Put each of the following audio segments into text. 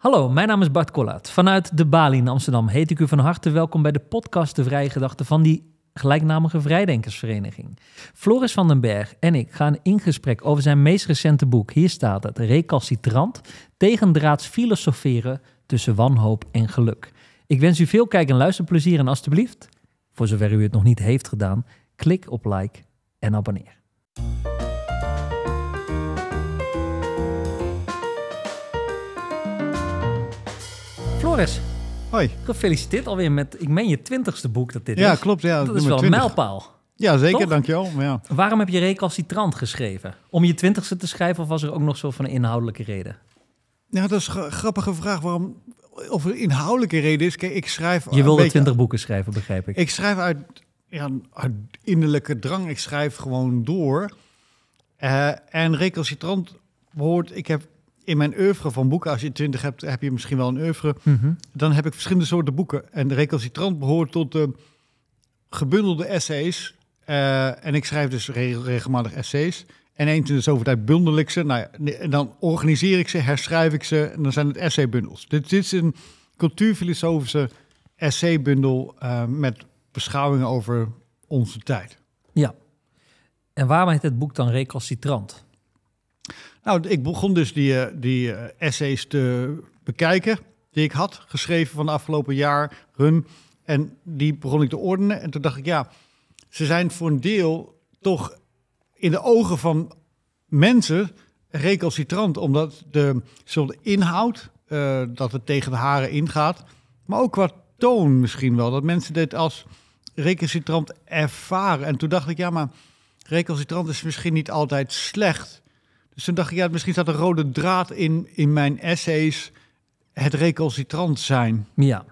Hallo, mijn naam is Bart Kollaert. Vanuit de Balie in Amsterdam heet ik u van harte welkom bij de podcast De Vrije Gedachten van die gelijknamige Vrijdenkersvereniging. Floris van den Berg en ik gaan in gesprek over zijn meest recente boek. Hier staat het, Recalcitrant, tegendraads filosoferen tussen wanhoop en geluk. Ik wens u veel kijk- en luisterplezier en alstublieft, voor zover u het nog niet heeft gedaan, klik op like en abonneer. Floris. Hoi. Gefeliciteerd alweer met, ik meen je twintigste boek dat dit ja, is. Ja, klopt. Ja, dat is wel een mijlpaal. Ja, zeker, dankjewel. ja. Waarom heb je recalcitrant geschreven? Om je twintigste te schrijven of was er ook nog zo van een inhoudelijke reden? Ja, dat is een grappige vraag. Waarom, of een inhoudelijke reden is. Kijk, ik schrijf. Je wilde beetje, twintig boeken schrijven, begrijp ik. Ik schrijf uit, ja, innerlijke drang. Ik schrijf gewoon door. Eh, en recalcitrant behoort. Ik heb in mijn oeuvre van boeken, als je twintig hebt, heb je misschien wel een oeuvre. Mhm. Dan heb ik verschillende soorten boeken. En de recalcitrant behoort tot de gebundelde essays. Eh, en ik schrijf dus regelmatig essays. En eens in de zoveel tijd bundel ik ze. Nou en dan organiseer ik ze, herschrijf ik ze. En dan zijn het essaybundels. Dit, dit is een cultuurfilosofische essaybundel uh, met beschouwingen over onze tijd. Ja. En waarom heet het boek dan Recalcitrant? Nou, ik begon dus die, eh, die eh, essays te bekijken die ik had geschreven van de afgelopen jaar, hun. En die begon ik te ordenen. En toen dacht ik, ja, ze zijn voor een deel toch in de ogen van mensen recalcitrant. Omdat de, de inhoud, eh, dat het tegen de haren ingaat. Maar ook qua toon misschien wel. Dat mensen dit als recalcitrant ervaren. En toen dacht ik, ja, maar recalcitrant is misschien niet altijd slecht. Dus toen dacht ik, ja, misschien staat een rode draad in, in mijn essays het recalcitrant zijn. Ja.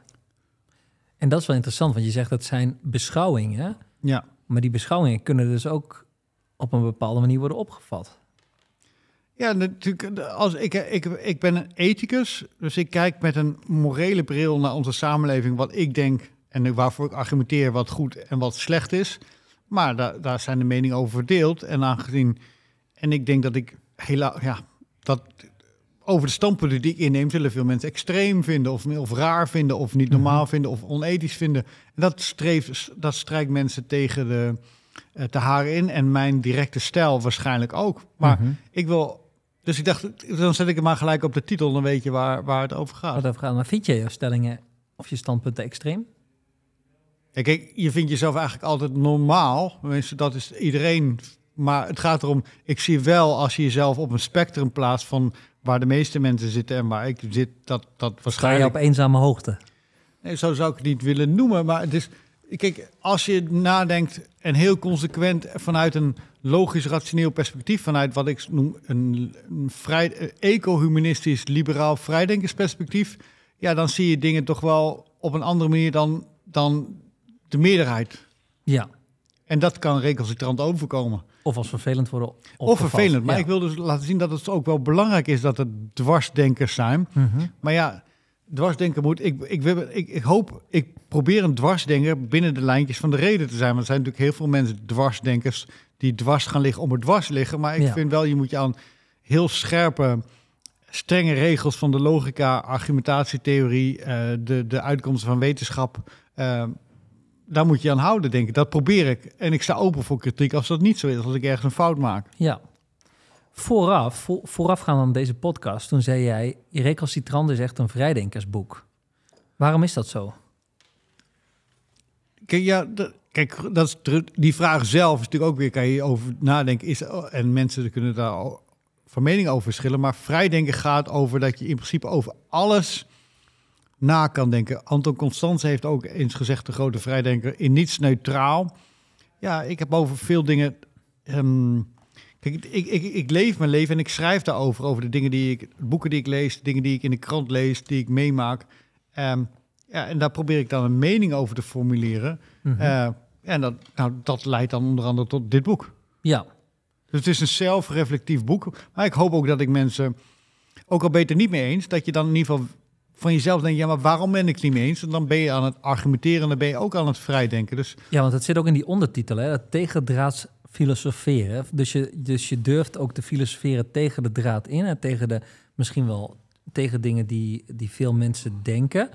En dat is wel interessant, want je zegt dat zijn beschouwingen. Ja. Maar die beschouwingen kunnen dus ook op een bepaalde manier worden opgevat. Ja, natuurlijk. Als ik, ik, ik ben een ethicus, dus ik kijk met een morele bril naar onze samenleving, wat ik denk en waarvoor ik argumenteer wat goed en wat slecht is. Maar daar, daar zijn de meningen over verdeeld. En aangezien, en ik denk dat ik Hela, ja, dat over de standpunten die ik inneem, zullen veel mensen extreem vinden, of, of raar vinden, of niet mhm. normaal vinden, of onethisch vinden. En dat, streeft, dat strijkt mensen tegen de, eh, te haren in. En mijn directe stijl waarschijnlijk ook. Maar mhm. ik wil. Dus ik dacht, dan zet ik hem maar gelijk op de titel, dan weet je waar, waar het over gaat. Wat over gaat. Maar vind je je stellingen of je standpunten extreem? kijk, je vindt jezelf eigenlijk altijd normaal. Mensen, dat is iedereen maar het gaat erom, ik zie wel als je jezelf op een spectrum plaatst van waar de meeste mensen zitten en waar ik zit, dat, dat waarschijnlijk... ga je op eenzame hoogte? Nee, zo zou ik het niet willen noemen, maar het is... Kijk, als je nadenkt en heel consequent vanuit een logisch, rationeel perspectief, vanuit wat ik noem een, vrij, eco-humanistisch, liberaal vrijdenkersperspectief, ja, dan zie je dingen toch wel op een andere manier dan, dan de meerderheid. Ja. En dat kan recalcitrant overkomen. Of als vervelend worden Of vervelend, maar ik wil dus laten zien dat het ook wel belangrijk is dat er dwarsdenkers zijn. Mhm. Maar ja, dwarsdenker moet... Ik, ik, ik, ik, hoop, ik probeer een dwarsdenker binnen de lijntjes van de reden te zijn. Want er zijn natuurlijk heel veel mensen, dwarsdenkers, die dwars gaan liggen om het dwars liggen. Maar ik vind wel, je moet je aan heel scherpe strenge regels van de logica, argumentatietheorie, uh, de, de uitkomsten van wetenschap. Uh, daar moet je aan houden, denk ik. Dat probeer ik. En ik sta open voor kritiek als dat niet zo is, als ik ergens een fout maak. Ja. Vooraf, voorafgaand aan deze podcast, toen zei jij... Recalcitrant is echt een vrijdenkersboek. Waarom is dat zo? Kijk, ja, kijk dat is, die vraag zelf is natuurlijk ook weer... kan je over nadenken. Is, en mensen kunnen daar van mening over verschillen. Maar vrijdenken gaat over dat je in principe over alles na kan denken. Anton Constans heeft ook eens gezegd, de grote vrijdenker, in niets neutraal. Ja, ik heb over veel dingen. Ehm, kijk, ik, ik, ik, leef mijn leven en ik schrijf daarover. Over de dingen die ik, boeken die ik lees, de dingen die ik in de krant lees, die ik meemaak. Ehm, ja, en daar probeer ik dan een mening over te formuleren. Mhm. Eh, en dat, nou, dat leidt dan onder andere tot dit boek. Ja. Dus het is een zelfreflectief boek. Maar ik hoop ook dat ik mensen, ook al beter niet mee eens, dat je dan in ieder geval van jezelf denkt, ja, maar waarom ben ik niet eens? En dan ben je aan het argumenteren en dan ben je ook aan het vrijdenken. Dus... Ja, want het zit ook in die ondertitel, hè, dat tegendraads filosoferen. Dus je, dus je durft ook te filosoferen tegen de draad in en tegen de, misschien wel tegen dingen die, die veel mensen denken.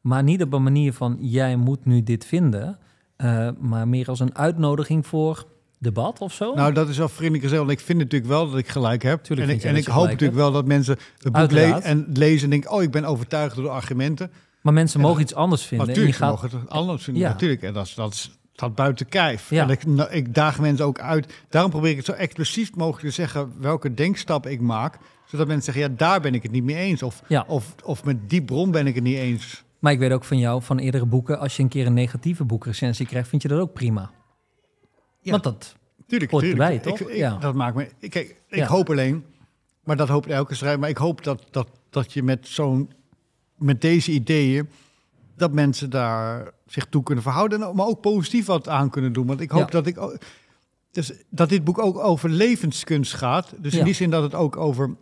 Maar niet op een manier van jij moet nu dit vinden, eh, maar meer als een uitnodiging voor debat of zo? Nou, dat is wel vriendelijk Want Ik vind natuurlijk wel dat ik gelijk heb. en ik, en ik hoop natuurlijk wel dat mensen het boek en lezen en denken... oh, ik ben overtuigd door de argumenten. Maar mensen mogen iets anders vinden. Natuurlijk, oh, en gaat... het anders vinden. Ja. Natuurlijk, en dat, dat is staat buiten kijf. Ja. En ik, nou, ik, daag mensen ook uit. Daarom probeer ik het zo expliciet mogelijk te zeggen welke denkstap ik maak. Zodat mensen zeggen, ja, daar ben ik het niet mee eens. Of, ja. of, of met die bron ben ik het niet eens. Maar ik weet ook van jou, van eerdere boeken, als je een keer een negatieve boekrecensie krijgt, vind je dat ook prima. Want dat tuurlijk, hoort toch? Ik, ja. Dat maakt me... Kijk, ik hoop alleen, maar dat hoopt elke schrijver... maar ik hoop dat, dat, dat je met, zo'n, met deze ideeën... dat mensen daar zich toe kunnen verhouden... maar ook positief wat aan kunnen doen. Want ik hoop dat ik... Dus dat dit boek ook over levenskunst gaat. Dus in die zin dat het ook over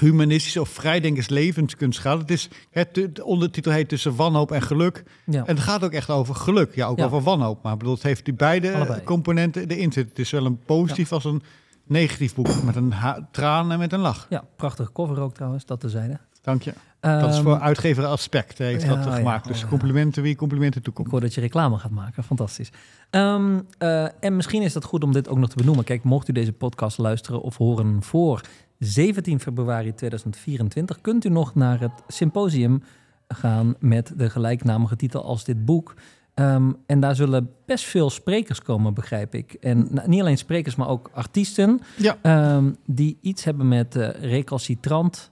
humanistisch of vrijdenkers kunt gaan. Het is, het, de ondertitel heet tussen wanhoop en geluk. Ja. En het gaat ook echt over geluk. Ja, ook over wanhoop. Maar bedoel, het heeft die beide eh, componenten erin zitten. Het is wel een positief als een negatief boek. Met een traan en met een lach. Ja, prachtige cover ook trouwens, dat te tezijde. Dank je. dat is voor ehm, uitgever Aspect heeft dat gemaakt. Dus complimenten wie complimenten toekomt. Ik hoor dat je reclame gaat maken. Fantastisch. Ehm, eh, en misschien is dat goed om dit ook nog te benoemen. Kijk, mocht u deze podcast luisteren of horen voor 17 februari 2024 kunt u nog naar het symposium gaan met de gelijknamige titel als dit boek. Ehm, en daar zullen best veel sprekers komen, begrijp ik. En niet alleen sprekers, maar ook artiesten. Ja. Ehm, die iets hebben met uh, eh, recalcitrantheid,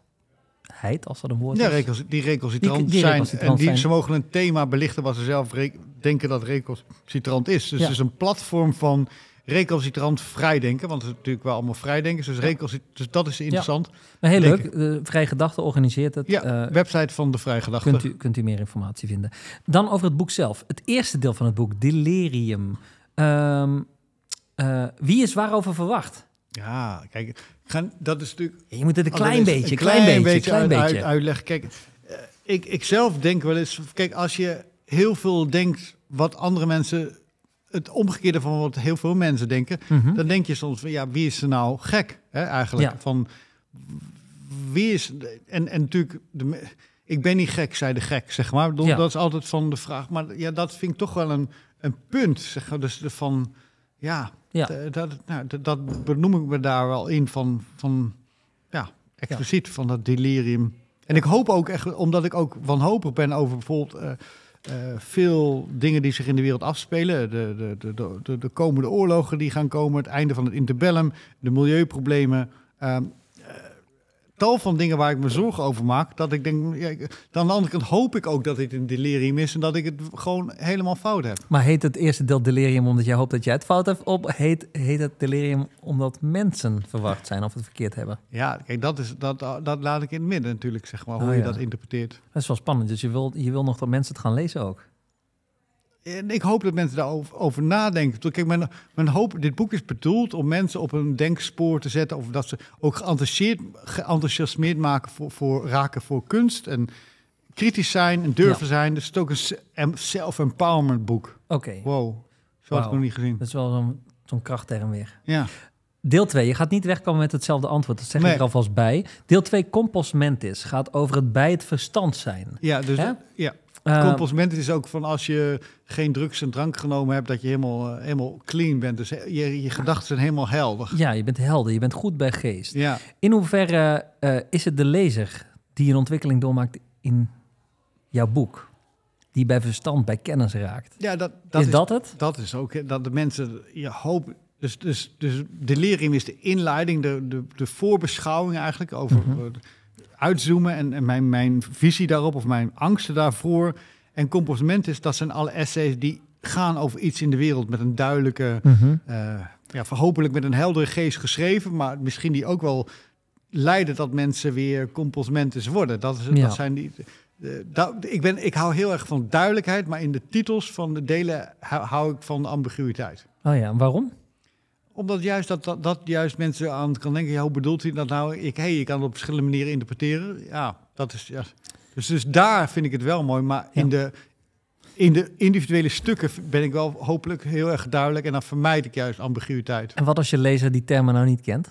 als dat een woord ja, is. Ja, die recalcitrant zijn. en die, zijn. Ze mogen een thema belichten wat ze zelf denken dat recalcitrant is. Dus het is een platform van recalcitrant vrijdenken. Want het is natuurlijk wel allemaal vrijdenken. Dus, ja. dus dat is interessant. Ja. heel leuk. De Vrij Gedachte organiseert het. Ja, eh, website van de Vrij Gedachte. Kunt u, kunt u meer informatie vinden. Dan over het boek zelf. Het eerste deel van het boek, Delirium. Ehm, eh, wie is waarover verwacht? Ja, kijk, dat is natuurlijk... Je moet het een oh, klein beetje, klein, beetje, klein beetje. uitleggen. Kijk, eh, ik, ik zelf denk wel eens... Kijk, als je heel veel denkt wat andere mensen het omgekeerde van wat heel veel mensen denken. Mhm. Dan denk je soms van ja, wie is er nou gek? Hè, eigenlijk. Van wie is. En, en natuurlijk. De, ik ben niet gek, zei de gek, zeg maar. Dat, dat is altijd van de vraag. Maar ja, dat vind ik toch wel een, een punt. Zeg Dus de, van. Ja, ja. Dat, nou, dat benoem ik me daar wel in van. van ja, expliciet van dat delirium. En ik hoop ook echt, omdat ik ook wanhopig ben over bijvoorbeeld. Eh, eh, veel dingen die zich in de wereld afspelen. De, de, de, de, komende oorlogen die gaan komen, het einde van het interbellum, de milieuproblemen. Ehm, tal van dingen waar ik me zorgen over maak. Dat ik denk, ja, dan de andere kant hoop ik ook dat dit een delirium is en dat ik het gewoon helemaal fout heb. Maar heet het eerste deel delirium omdat jij hoopt dat jij het fout hebt? Of heet, het delirium omdat mensen verwacht zijn of het verkeerd hebben? Ja, kijk, dat, is, dat, dat laat ik in het midden natuurlijk, zeg maar, oh hoe je dat interpreteert. Dat is wel spannend. Dus je wil, je wil nog dat mensen het gaan lezen ook. En ik hoop dat mensen daarover nadenken. Kijk, mijn, mijn, hoop, dit boek is bedoeld om mensen op een denkspoor te zetten. Of dat ze ook geenthousiasmeerd, geenthousiasmeerd maken voor, raken voor kunst. En kritisch zijn en durven zijn. Dus het is ook een self-empowerment boek. Oké. Wow. Zo had ik nog niet gezien. Dat is wel zo'n zo krachtterm weer. Ja. Deel 2. Je gaat niet wegkomen met hetzelfde antwoord. Dat zeg ik er alvast bij. Deel 2, compostmentis, gaat over het bij het verstand zijn. Ja, dus... ja. Het ehm, is ook van als je geen drugs en drank genomen hebt, dat je helemaal, eh, helemaal clean bent. Dus eh, je, je gedachten zijn helemaal helder. Ja, je bent helder, je bent goed bij geest. In hoeverre eh, is het de lezer die een ontwikkeling doormaakt in jouw boek? Die bij verstand, bij kennis raakt. Ja, dat, dat is, is dat het? Dat is ook dat de mensen, je hoop dus, dus, dus delirium is de inleiding, de, de, de voorbeschouwing eigenlijk over. Mhm uitzoomen en, en, mijn, mijn visie daarop of mijn angsten daarvoor en comportement is, dat zijn alle essays die gaan over iets in de wereld met een duidelijke, mm ja, hopelijk met een heldere geest geschreven, maar misschien die ook wel leiden dat mensen weer compostmentes worden. Dat, is, dat zijn die. Eh, ik, ben, ik hou heel erg van duidelijkheid, maar in de titels van de delen hou, hou ik van ambiguïteit. Oh ja, waarom? Omdat juist dat, dat, juist mensen aan kan denken, ja, hoe bedoelt hij dat nou? Ik, hey, je kan het op verschillende manieren interpreteren. Ja, dat is... Ja. Dus, dus daar vind ik het wel mooi, maar in, de, in de individuele stukken ben ik wel hopelijk heel erg duidelijk en dan vermijd ik juist ambiguïteit. En wat als je lezer die termen nou niet kent?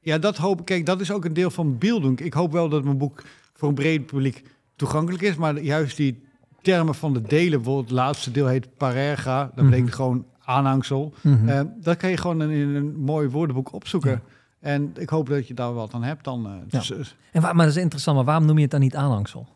Ja, dat hoop ik. Kijk, dat is ook een deel van beelding. Ik hoop wel dat mijn boek voor een breed publiek toegankelijk is, maar juist die termen van de delen, Voor het laatste deel heet parerga, Dan mhm. betekent ik gewoon aanhangsel. Mhm. Ehm, dat kan je gewoon in, een mooi woordenboek opzoeken. En ik hoop dat je daar wat aan hebt dan. Eh, ja. Dus, eh, en waar, maar dat is interessant, maar waarom noem je het dan niet aanhangsel?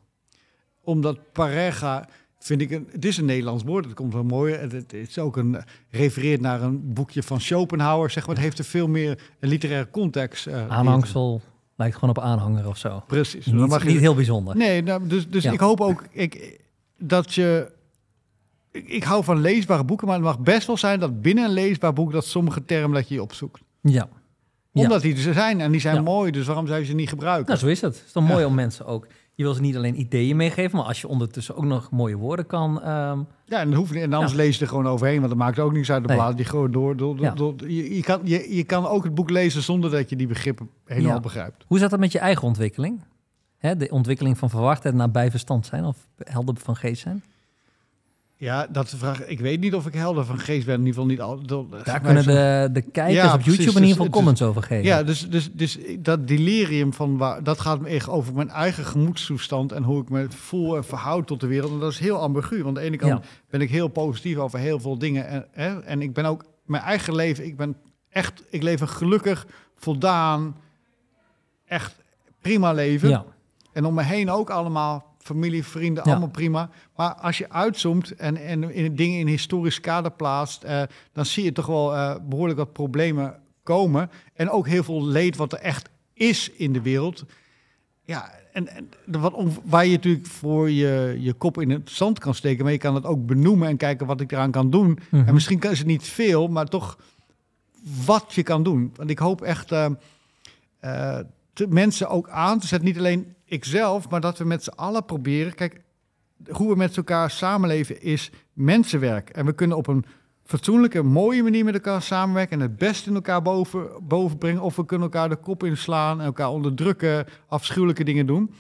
Omdat parega vind ik een, het is een Nederlands woord, het komt wel mooi. Het, het, is ook een refereert naar een boekje van Schopenhauer, zeg maar. Het heeft er veel meer een literaire context. Eh, aanhangsel lijkt gewoon op aanhanger of zo. Precies. Niet, dat is niet heel bijzonder. Nee, nou, dus, dus ik hoop ook ik, dat je ik, hou van leesbare boeken, maar het mag best wel zijn dat binnen een leesbaar boek dat sommige termen dat je, je opzoekt. Ja. Omdat die er zijn en die zijn mooi, dus waarom zou je ze niet gebruiken? Nou, zo is het. Het is dan mooi om mensen ook. Je wil ze niet alleen ideeën meegeven, maar als je ondertussen ook nog mooie woorden kan. Ehm, ja, en, dan hoef, en anders lees je er gewoon overheen, want dat maakt ook niks uit de nee. Die gewoon door. door, door, je, kan, je, je kan ook het boek lezen zonder dat je die begrippen helemaal begrijpt. Hoe zat dat met je eigen ontwikkeling? Hè, de ontwikkeling van verwachtheid naar bijverstand zijn of helder van geest zijn? Ja, dat vraag. Ik weet niet of ik helder van geest ben. In ieder geval niet al. Daar kunnen de, de kijkers ja, op YouTube in dus ieder geval comments over geven. Ja, dus, dus, dus dat delirium van waar, dat gaat me echt over mijn eigen gemoedstoestand en hoe ik me voel en verhoud tot de wereld. En dat is heel ambigu. Want aan de ene kant ben ik heel positief over heel veel dingen. En, hè, en ik ben ook mijn eigen leven. Ik ben echt. Ik leef een gelukkig, voldaan, echt prima leven. En om me heen ook allemaal familie, vrienden, allemaal prima. Maar als je uitzoomt en, en in, dingen in historisch kader plaatst, eh, dan zie je toch wel eh, behoorlijk wat problemen komen. En ook heel veel leed wat er echt is in de wereld. Ja, en, en wat waar je natuurlijk voor je, je kop in het zand kan steken, maar je kan het ook benoemen en kijken wat ik eraan kan doen. Mhm. En misschien kan het niet veel, maar toch wat je kan doen. Want ik hoop echt uh, mensen ook aan te zetten. Niet alleen ikzelf, maar dat we met z'n allen proberen. Kijk, hoe we met elkaar samenleven is mensenwerk. En we kunnen op een fatsoenlijke, mooie manier met elkaar samenwerken en het beste in elkaar boven, bovenbrengen. Of we kunnen elkaar de kop inslaan en elkaar onderdrukken, afschuwelijke dingen doen.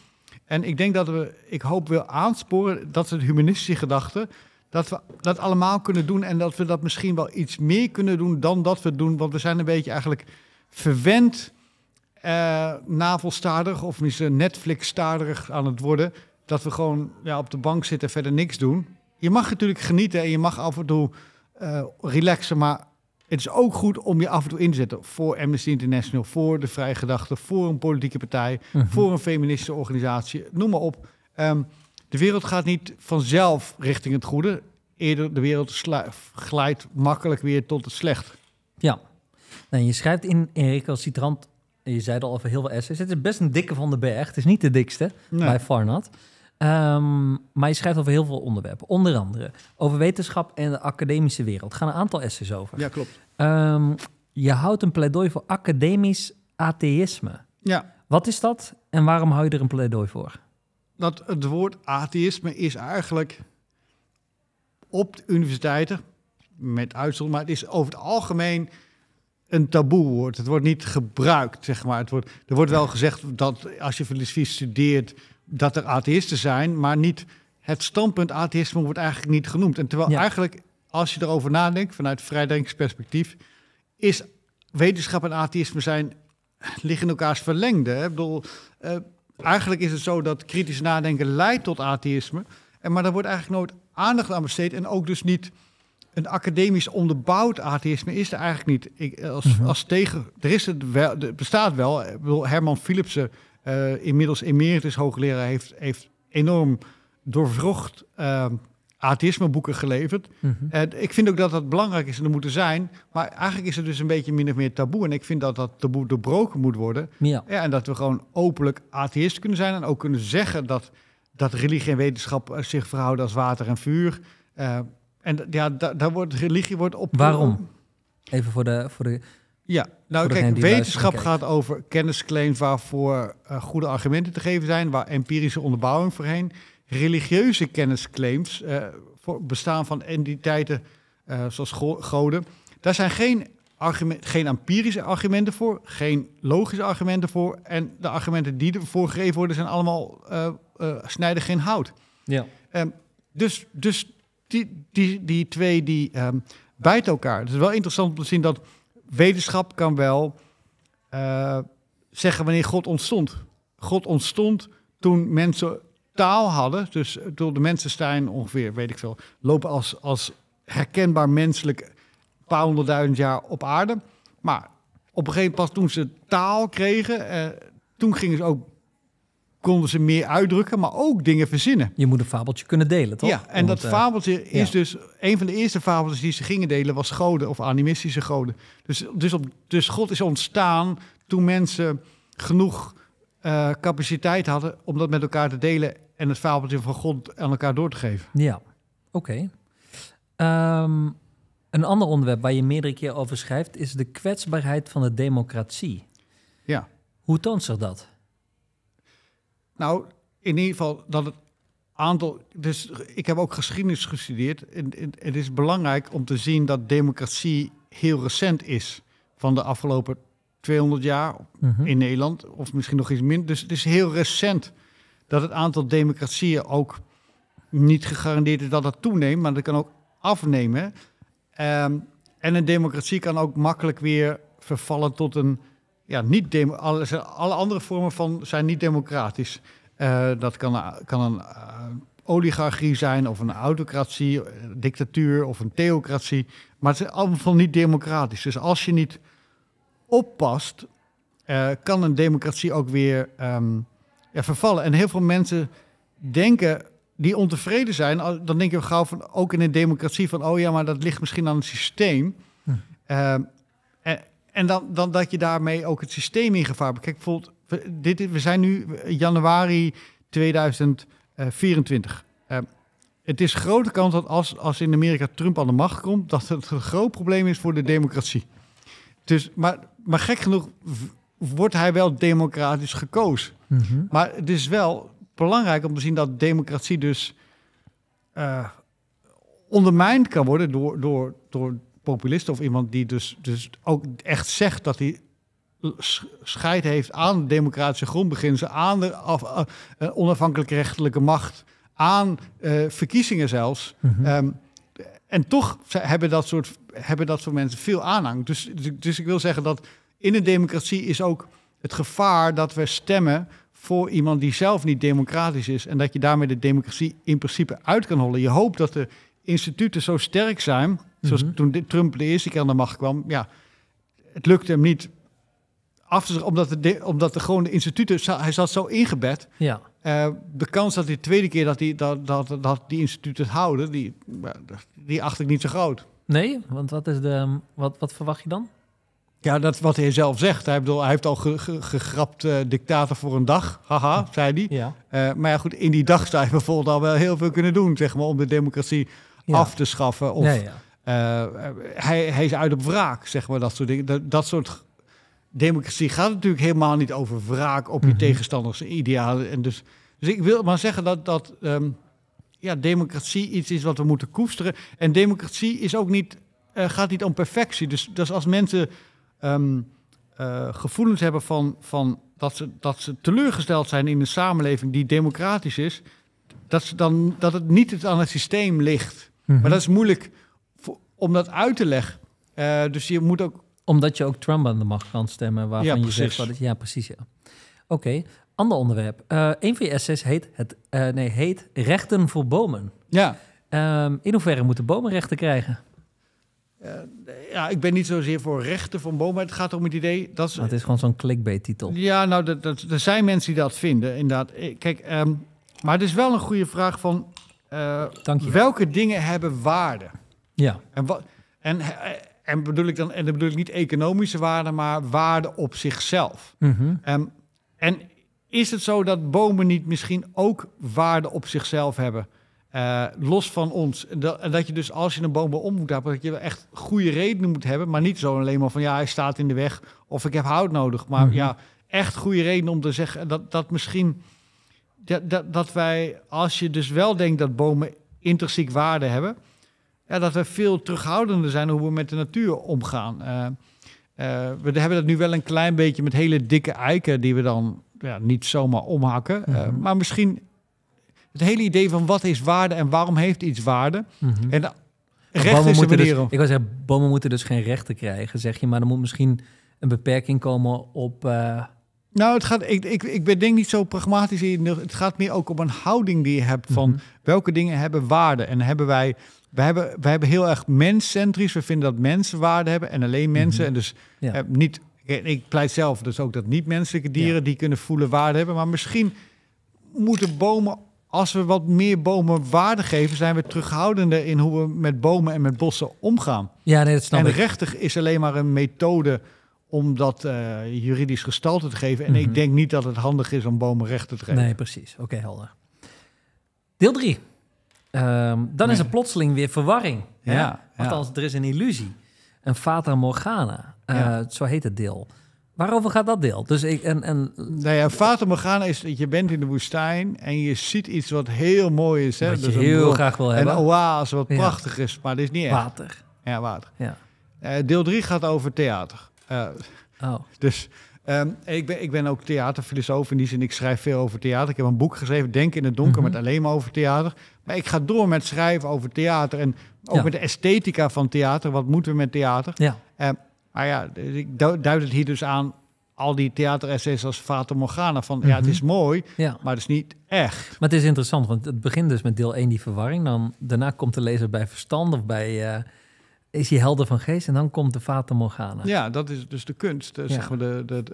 En ik denk dat we, ik hoop wil aansporen, dat is het humanistische gedachte, dat we dat allemaal kunnen doen en dat we dat misschien wel iets meer kunnen doen dan dat we doen. Want we zijn een beetje eigenlijk verwend eh, navelstaardig, of misschien Netflix-staardig aan het worden. Dat we gewoon ja, op de bank zitten en verder niks doen. Je mag natuurlijk genieten en je mag af en toe eh, relaxen. Maar het is ook goed om je af en toe in te zetten voor Amnesty International, voor de Vrije Gedachte voor een politieke partij, mhm. voor een feministische organisatie. Noem maar op. Ehm, de wereld gaat niet vanzelf richting het goede. Eerder, de wereld glijdt makkelijk weer tot het slecht. Ja. en je schrijft in als citrant je zei al over heel veel essays. Het is best een dikke van de berg. Het is niet de dikste, bij Farnat. Ehm, maar je schrijft over heel veel onderwerpen. Onder andere over wetenschap en de academische wereld. gaan een aantal essays over. Ja, klopt. Ehm, je houdt een pleidooi voor academisch atheïsme. Ja. Wat is dat en waarom hou je er een pleidooi voor? Dat het woord atheïsme is eigenlijk op de universiteiten, met uitzondering, maar het is over het algemeen een taboe wordt. Het wordt niet gebruikt, zeg maar. Het wordt, er wordt wel gezegd dat als je filosofie studeert, dat er atheïsten zijn, maar niet het standpunt atheïsme wordt eigenlijk niet genoemd. En terwijl eigenlijk, als je erover nadenkt, vanuit vrijdenkingsperspectief, is wetenschap en atheïsme zijn, liggen elkaars verlengde. Ik bedoel, eh, eigenlijk is het zo dat kritisch nadenken leidt tot atheïsme, en, maar daar wordt eigenlijk nooit aandacht aan besteed en ook dus niet een academisch onderbouwd atheïsme is er eigenlijk niet. Ik, als, mhm. als tegen, er is het wel, er bestaat wel. Ik Herman Philipsen, eh, inmiddels emeritus hoogleraar, heeft, heeft enorm doorvrocht ehm, atheïsmeboeken geleverd. Mhm. ik vind ook dat dat belangrijk is en er moeten zijn. Maar eigenlijk is het dus een beetje min of meer taboe. En ik vind dat dat taboe doorbroken moet worden. Ja. ja en dat we gewoon openlijk atheïst kunnen zijn. En ook kunnen zeggen dat, dat religie en wetenschap eh, zich verhouden als water en vuur. Uh, en ja, daar, wordt religie wordt op. Waarom? Even voor de. Voor de ja, nou kijk, wetenschap gaat over kennisclaims waarvoor eh, goede argumenten te geven zijn, waar empirische onderbouwing voorheen. Religieuze kennisclaims eh, voor bestaan van entiteiten eh, zoals goden. Daar zijn geen, argument, geen empirische argumenten voor, geen logische argumenten voor. En de argumenten die ervoor gegeven worden, zijn allemaal snijden geen hout. Ja. Ehm, dus, dus die, die, die twee die um, elkaar. Het is wel interessant om te zien dat wetenschap kan wel eh, zeggen wanneer God ontstond. God ontstond toen mensen taal hadden. Dus door de mensen zijn ongeveer, weet ik veel, lopen als, als herkenbaar menselijk een paar honderdduizend jaar op aarde. Maar op een gegeven moment, pas toen ze taal kregen, eh, toen gingen ze ook konden ze meer uitdrukken, maar ook dingen verzinnen. Je moet een fabeltje kunnen delen, toch? Ja, en dat eh, fabeltje is dus... Een van de eerste fabeltjes die ze gingen delen was goden of animistische goden. Dus, dus, op, dus God is ontstaan toen mensen genoeg eh, capaciteit hadden... om dat met elkaar te delen en het fabeltje van God aan elkaar door te geven. Ja, oké. Ehm, een ander onderwerp waar je meerdere keer over schrijft... is de kwetsbaarheid van de democratie. Ja. Hoe toont zich dat? Nou, in ieder geval dat het aantal. Dus ik heb ook geschiedenis gestudeerd. En, en, het is belangrijk om te zien dat democratie heel recent is. Van de afgelopen 200 jaar mhm. in Nederland, of misschien nog iets minder. Dus het is heel recent dat het aantal democratieën ook niet gegarandeerd is dat dat toeneemt, maar dat kan ook afnemen. Ehm, en een democratie kan ook makkelijk weer vervallen tot een ja, niet demo, alle, alle, andere vormen van zijn niet democratisch. Eh, dat kan, kan een eh, oligarchie zijn, of een autocratie, eh, dictatuur of een theocratie. Maar het is allemaal niet democratisch. Dus als je niet oppast, kan een democratie ook weer ehm, vervallen. En heel veel mensen denken, die ontevreden zijn, dan denk je gauw van, ook in een democratie van, oh ja, maar dat ligt misschien aan het systeem. Hm. Ehm, en dan, dan dat je daarmee ook het systeem in gevaar brengt. Kijk, bijvoorbeeld, we, dit, we zijn nu januari 2024. Eh, eh, het is grote kans dat als, als in Amerika Trump aan de macht komt, dat het een groot probleem is voor de democratie. Dus, maar, maar gek genoeg wordt hij wel democratisch gekozen. Mhm. Maar het is wel belangrijk om te zien dat democratie dus eh, ondermijnd kan worden door, door, door populist of iemand die dus, dus ook echt zegt dat hij scheid heeft aan democratische grondbeginselen, aan de eh, eh, onafhankelijke rechterlijke macht, aan eh, verkiezingen zelfs. Mhm. Ehm, en toch hebben dat, soort, hebben dat soort mensen veel aanhang. Dus, dus ik wil zeggen dat in een democratie is ook het gevaar dat we stemmen voor iemand die zelf niet democratisch is. En dat je daarmee de democratie in principe uit kan hollen. Je hoopt dat er instituten zo sterk zijn, zoals mhm. toen Trump de eerste keer aan de macht kwam, ja, het lukte hem niet af te zeggen, omdat, de, omdat de, gewoon de instituten, hij zat zo ingebed. Ja. Uh, de kans dat de tweede keer dat die, dat, dat, dat die instituten het houden, die, die acht ik niet zo groot. Nee, want wat, is de, mm, wat, wat verwacht je dan? Ja, dat wat hij zelf zegt. Hij, bedoel, hij heeft al gegrapt uh, eh, dictator voor een dag, haha, zei hij. Ja. Eh, maar ja, goed, in die dag zou je bijvoorbeeld al wel heel veel kunnen doen, zeg maar, om de democratie af te schaffen. Of eh, hij, hij is uit op wraak, zeg maar, dat soort dingen. Dat, dat soort democratie gaat natuurlijk helemaal niet over wraak op je mhm. tegenstanders idealen. En dus, dus ik wil maar zeggen dat, dat ehm, ja, democratie iets is wat we moeten koesteren. En democratie is ook niet, eh, gaat niet om perfectie. Dus, dus als mensen ehm, eh, gevoelens hebben van, van dat, ze, dat ze teleurgesteld zijn in een samenleving die democratisch is, dat, ze dan, dat het niet aan het systeem ligt. Mhm. Maar dat is moeilijk om dat uit te leggen. Eh, dus je moet ook... Omdat je ook Trump aan de macht kan stemmen, waarvan je zegt... dat het, ja, precies, ja. Oké, ander onderwerp. Uh, een van je essays heet, het, eh, nee, heet Rechten voor Bomen. Ja. Ehm, in hoeverre moeten bomen rechten krijgen? ja, ik ben niet zozeer voor rechten van bomen. Het gaat om het idee dat... het is gewoon zo'n clickbait-titel. Ja, nou, dat, er zijn mensen die dat vinden, inderdaad. Kijk, ehm, maar het is wel een goede vraag van... Eh, welke dingen hebben waarde? Ja. En, wat, en, eh, en, bedoel ik dan, en dan bedoel ik niet economische waarde, maar waarde op zichzelf. Mhm. Ehm, en is het zo dat bomen niet misschien ook waarde op zichzelf hebben? Eh, los van ons. Dat, dat je dus als je een boom om moet hebben, dat je echt goede redenen moet hebben. Maar niet zo alleen maar van ja, hij staat in de weg of ik heb hout nodig. Maar mhm. ja, echt goede redenen om te zeggen dat, dat misschien dat, dat, dat wij, als je dus wel denkt dat bomen intrinsiek waarde hebben, dat we veel terughoudender zijn hoe we met de natuur omgaan. Eh, eh, we hebben dat nu wel een klein beetje met hele dikke eiken die we dan ja, niet zomaar omhakken. Eh, mhm. maar misschien het hele idee van wat is waarde en waarom heeft iets waarde. Mhm. En recht is moeten dus- Ik wil zeggen, bomen moeten dus geen rechten krijgen, zeg je. Maar er moet misschien een beperking komen op nou, het gaat, ik, ik, ik ben denk niet zo pragmatisch. In, het gaat meer ook om een houding die je hebt van mhm. welke dingen hebben waarde. En hebben wij, wij hebben, wij hebben heel erg menscentrisch. We vinden dat mensen waarde hebben en alleen mhm. mensen. En dus eh, niet, ik pleit zelf dus ook dat niet-menselijke dieren die kunnen voelen waarde hebben. Maar misschien moeten bomen, als we wat meer bomen waarde geven, zijn we terughoudender in hoe we met bomen en met bossen omgaan. Ja, nee, dat snap en rechtig is alleen maar een methode om dat eh, juridisch gestalte te geven. En ik mhm. denk niet dat het handig is om bomen recht te trekken. Nee, precies. Oké, helder. Deel 3. Ehm, dan is er plotseling weer verwarring. Ja, ja. Althans, er is een illusie. Een fata morgana. Eh, zo heet het deel. Waarover gaat dat deel? Dus ik, en, en... Nou ja, Fata Morgana is dat je bent in de woestijn en je ziet iets wat heel mooi is. Hè? Wat je heel graag wil hebben. Een oase wat prachtig is, maar dat is niet echt. Water. Ja, water. Ja. Eh, deel 3 gaat over theater. Eh, oh. Dus ehm, ik, ben, ik ben ook theaterfilosoof in die zin. Ik schrijf veel over theater. Ik heb een boek geschreven, Denken in het Donker, mhm. met alleen maar over theater. Maar ik ga door met schrijven over theater en ook met de esthetica van theater. Wat moeten we met theater? Ja. Ehm, maar ja, dus ik duid het hier dus aan al die theateressays als Vater Morgana. Van ja, het mhm. is mooi, ja. maar het is niet echt. Maar het is interessant, want het begint dus met deel 1, die verwarring. Dan, daarna komt de lezer bij verstand of bij... Uh, is hij helder van geest en dan komt de Fata Morgana. Ja, dat is dus de kunst, eh, zeggen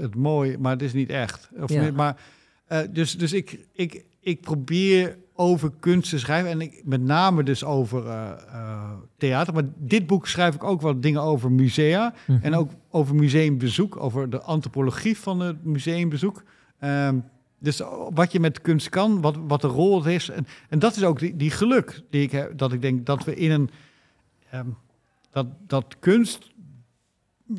het mooi, maar het is niet echt. Of maar, eh, dus dus ik, ik, ik probeer over kunst te schrijven en ik, met name dus over eh, theater. Maar dit boek schrijf ik ook wat dingen over musea en mhm. ook over museumbezoek, over de antropologie van het museumbezoek. Ehm, dus wat je met kunst kan, wat, wat de rol is. En, en dat is ook die, die geluk die ik heb, dat ik denk dat we in een... Ehm, dat, dat kunst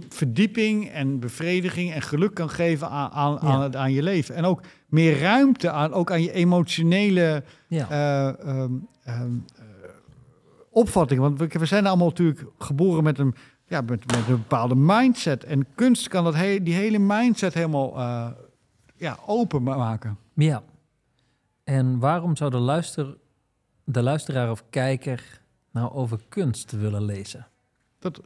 verdieping en bevrediging en geluk kan geven aan, aan, aan je leven. En ook meer ruimte aan, ook aan je emotionele eh, ehm, ehm, eh, opvatting. Want we, we, zijn allemaal natuurlijk geboren met een, ja, met, met een bepaalde mindset. En kunst kan dat he die hele mindset helemaal uh, ja, open maken. Ja. En waarom zou de, luister, de luisteraar of kijker nou over kunst willen lezen? Dat,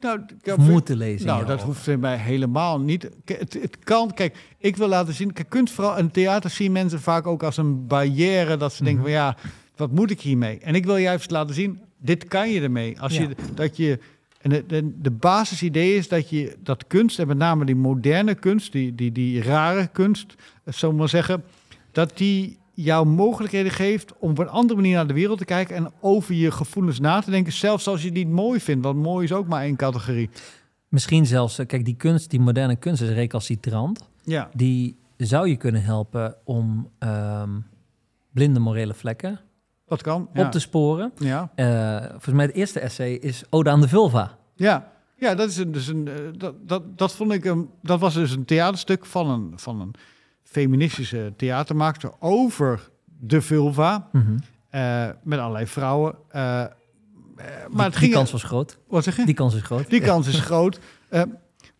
nou, moeten lezen. Nou, dat hoeft voor mij helemaal niet. het, kan, kijk, ik wil laten zien. Kijk, kunst vooral, in theater zien mensen vaak ook als een barrière. Dat ze denken: van mhm. ja, wat moet ik hiermee? En ik wil juist laten zien: dit kan je ermee. Als je, dat je, en de, de, basisidee is dat je dat kunst, en met name die moderne kunst, die, die, die rare kunst, eh, zo maar zeggen, dat die jou mogelijkheden geeft om op een andere manier naar de wereld te kijken en over je gevoelens na te denken, zelfs als je die niet mooi vindt, want mooi is ook maar één categorie. Misschien zelfs, eh, kijk, die kunst, die moderne kunst is recalcitrant. Ja. Die zou je kunnen helpen om ehm, blinde morele vlekken dat kan, op te sporen. Ja. Eh, volgens mij het eerste essay is Ode aan de Vulva. Ja, ja dat, is een, dus een, eh, dat, dat, dat vond ik een, dat was dus een theaterstuk van een, van een feministische theater maakte over de vulva. Mhm. Eh, met allerlei vrouwen. Eh, eh, maar die, het ging, kans was groot. Wat zeg je? Die kans is groot. Die kans is groot.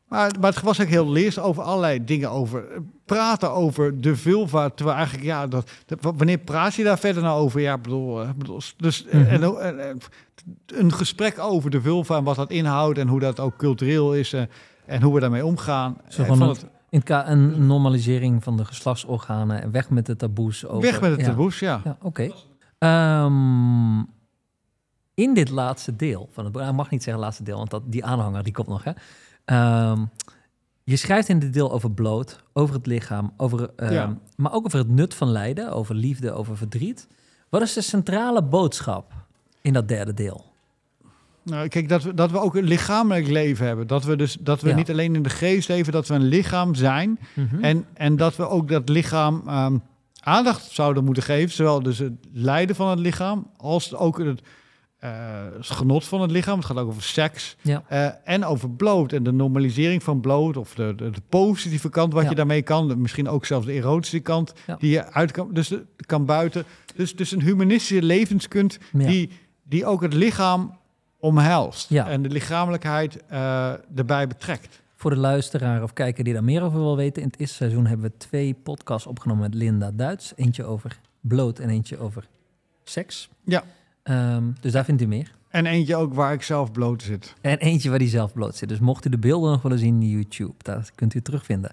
maar, het was eigenlijk heel leers over allerlei dingen. Over praten over de vulva. Terwijl eigenlijk, ja, dat, wanneer praat je daar verder nou over? Ja, bedoel, bedoel dus mhm. en, een gesprek over de vulva en wat dat inhoudt en hoe dat ook cultureel is en hoe we daarmee omgaan. Zo van, in een normalisering van de geslachtsorganen en weg met de taboes. Over, weg met de taboes, ja. ja. Oké. Ehm, in dit laatste deel van het mag niet zeggen laatste deel, want dat, die aanhanger die komt nog. Hè? Ehm, je schrijft in dit deel over bloot, over het lichaam, over, ehm, maar ook over het nut van lijden, over liefde, over verdriet. Wat is de centrale boodschap in dat derde deel? Nou, kijk, dat we, dat we ook een lichamelijk leven hebben. Dat we dus dat we niet alleen in de geest leven, dat we een lichaam zijn. Mhm. en, en dat we ook dat lichaam ehm, aandacht zouden moeten geven. Zowel dus het lijden van het lichaam als ook het, eh, genot van het lichaam. Het gaat ook over seks. Eh, en over bloot. En de normalisering van bloot. Of de, de, positieve kant wat je daarmee kan. Misschien ook zelfs de erotische kant die je uit kan, dus, kan buiten. Dus, dus een humanistische levenskunst die, die ook het lichaam omhelst ja. en de lichamelijkheid eh, erbij betrekt. Voor de luisteraar of kijker die daar meer over wil weten, in het eerste seizoen hebben we twee podcasts opgenomen met Linda Duits. Eentje over bloot en eentje over seks. Ja. Ehm, dus daar vindt u meer. En eentje ook waar ik zelf bloot zit. En eentje waar die zelf bloot zit. Dus mocht u de beelden nog willen zien in YouTube, dat kunt u terugvinden.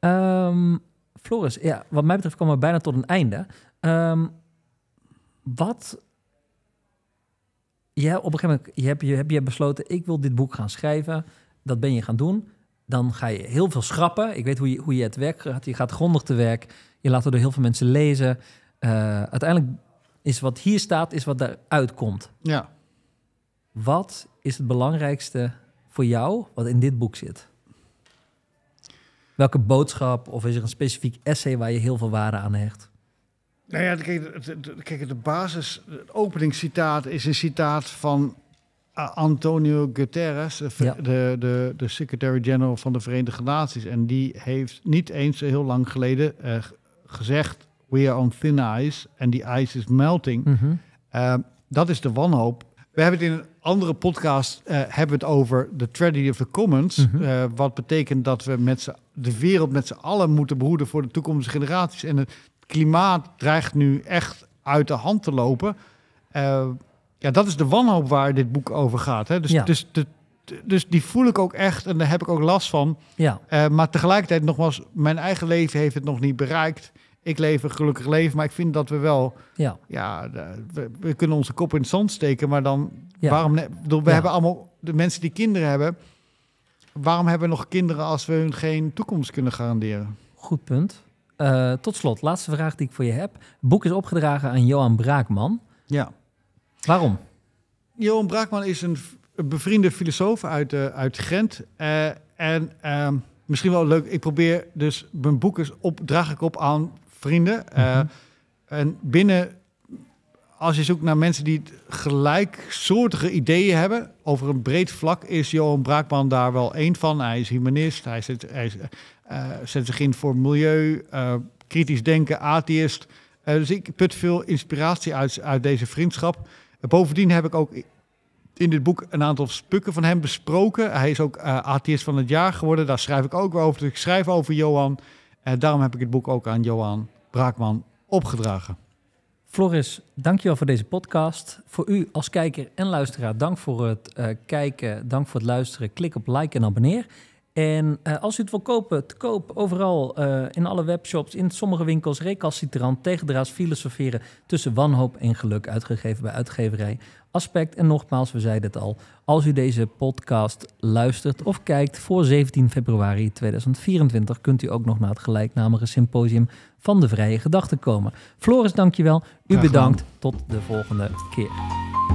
Um, Floris, ja, wat mij betreft komen we bijna tot een einde. Ehm, wat je, op een gegeven moment je je, heb je besloten, ik wil dit boek gaan schrijven. Dat ben je gaan doen. Dan ga je heel veel schrappen. Ik weet hoe je, hoe je het werk gaat. Je gaat grondig te werk. Je laat het door heel veel mensen lezen. Eh, uiteindelijk is wat hier staat, is wat daaruit komt. Ja. Wat is het belangrijkste voor jou wat in dit boek zit? Welke boodschap of is er een specifiek essay waar je heel veel waarde aan hecht? Nou ja, kijk, de, basis, het openingscitaat is een citaat van eh, Antonio Guterres, de, de, de, secretary-general van de Verenigde Naties. En die heeft niet eens heel lang geleden eh, gezegd, we are on thin ice, and the ice is melting. Mhm. Eh, dat is de wanhoop. We hebben het in een andere podcast hebben het over de tragedy of the commons. Mhm. wat betekent dat we met de wereld met z'n allen moeten behoeden voor de toekomstige generaties. En het klimaat dreigt nu echt uit de hand te lopen. Eh, ja, dat is de wanhoop waar dit boek over gaat. Hè? Dus, dus, dus die voel ik ook echt en daar heb ik ook last van. Ja. Eh, maar tegelijkertijd nogmaals, mijn eigen leven heeft het nog niet bereikt. Ik leef een gelukkig leven, maar ik vind dat we wel... Ja, ja we, we kunnen onze kop in het zand steken, maar dan... Ja. Waarom, we hebben allemaal... De mensen die kinderen hebben... Waarom hebben we nog kinderen als we hun geen toekomst kunnen garanderen? Goed punt. Eh, tot slot, laatste vraag die ik voor je heb. boek is opgedragen aan Johan Braakman. Ja. Waarom? Johan Braakman is een bevriende filosoof uit, uh, uit Gent. Eh, en ehm, misschien wel leuk, ik probeer dus mijn boek opdrage op, ik op aan vrienden. Mhm. En binnen als je zoekt naar mensen die gelijksoortige ideeën hebben over een breed vlak, is Johan Braakman daar wel één van. Hij is humanist, hij, zet, hij eh, zich in voor milieu, eh, kritisch denken, atheist. Eh, dus ik put veel inspiratie uit, uit deze vriendschap. bovendien heb ik ook in dit boek een aantal spukken van hem besproken. Hij is ook atheist van het jaar geworden. Daar schrijf ik ook over. ik schrijf over Johan. En daarom heb ik het boek ook aan Johan Braakman opgedragen. Floris, dankjewel voor deze podcast. Voor u als kijker en luisteraar, dank voor het eh, kijken, dank voor het luisteren. Klik op like en abonneer. En eh, als u het wil kopen, te koop overal eh, in alle webshops, in sommige winkels, recalcitrant, tegendraads filosoferen tussen wanhoop en geluk, uitgegeven bij uitgeverij Aspect. En nogmaals, we zeiden het al, als u deze podcast luistert of kijkt voor 17 februari 2024, kunt u ook nog naar het gelijknamige symposium van de Vrije Gedachten komen. Floris, dankjewel. U bedankt. Tot de volgende keer.